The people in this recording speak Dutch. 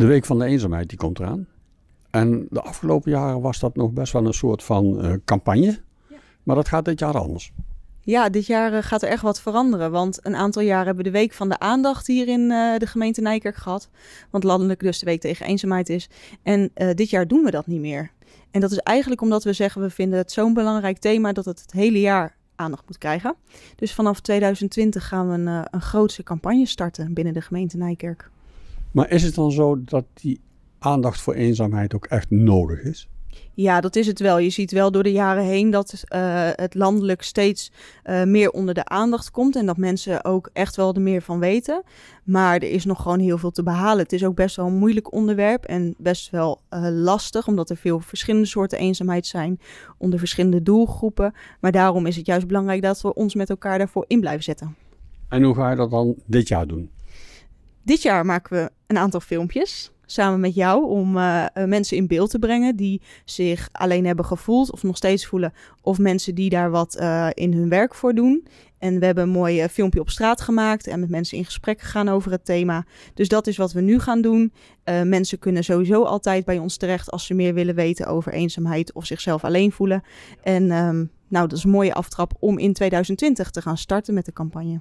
De Week van de Eenzaamheid die komt eraan. En de afgelopen jaren was dat nog best wel een soort van eh, campagne. Maar dat gaat dit jaar anders. Ja, dit jaar eh, gaat er echt wat veranderen. Want een aantal jaren hebben we de Week van de Aandacht hier in eh, de gemeente Nijkerk gehad. Want landelijk dus de Week tegen Eenzaamheid is. En dit jaar doen we dat niet meer. En dat is eigenlijk omdat we zeggen, we vinden het zo'n belangrijk thema dat het het hele jaar aandacht moet krijgen. Dus vanaf 2020 gaan we een, een grootse campagne starten binnen de gemeente Nijkerk. Maar is het dan zo dat die aandacht voor eenzaamheid ook echt nodig is? Ja, dat is het wel. Je ziet wel door de jaren heen dat eh, het landelijk steeds eh, meer onder de aandacht komt. En dat mensen ook echt wel er meer van weten. Maar er is nog gewoon heel veel te behalen. Het is ook best wel een moeilijk onderwerp en best wel eh, lastig. Omdat er veel verschillende soorten eenzaamheid zijn onder verschillende doelgroepen. Maar daarom is het juist belangrijk dat we ons met elkaar daarvoor in blijven zetten. En hoe ga je dat dan dit jaar doen? Dit jaar maken we een aantal filmpjes samen met jou om eh, eh, mensen in beeld te brengen die zich alleen hebben gevoeld of nog steeds voelen, of mensen die daar wat eh, in hun werk voor doen. En we hebben een mooi filmpje op straat gemaakt en met mensen in gesprek gegaan over het thema. Dus dat is wat we nu gaan doen. mensen kunnen sowieso altijd bij ons terecht als ze meer willen weten over eenzaamheid of zichzelf alleen voelen. En ehm, nou, dat is een mooie aftrap om in 2020 te gaan starten met de campagne.